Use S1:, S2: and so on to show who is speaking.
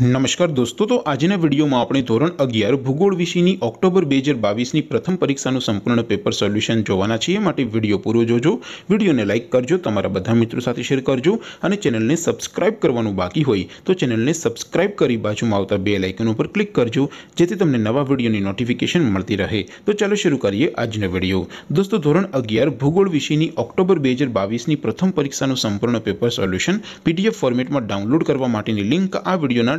S1: नमस्कार दोस्तों तो आज ने वीडियो में अपने ધોરણ 11 ભૂગોળ વિષયની ઓક્ટોબર 2022 ની પ્રથમ પરીક્ષાનું સંપૂર્ણ પેપર સોલ્યુશન જોવાના છે માટે વિડિયો પૂરો જોજો વિડિયોને લાઈક કરજો તમારા બધા મિત્રો સાથે શેર કરજો અને ચેનલને સબ્સ્ક્રાઇબ કરવાનું બાકી હોય તો ચેનલને સબ્સ્ક્રાઇબ કરી બાજુમાં આવતા બેલ આઇકન ઉપર ક્લિક કરજો જેથી તમને નવા વિડિયોની નોટિફિકેશન મળતી રહે તો ચાલો શરૂ કરીએ આજનો વિડિયો दोस्तों ધોરણ 11 ભૂગોળ વિષયની ઓક્ટોબર 2022 ની પ્રથમ પરીક્ષાનું સંપૂર્ણ પેપર સોલ્યુશન પીડીએફ ફોર્મેટમાં ડાઉનલોડ કરવા માટેની લિંક આ વિડિયોના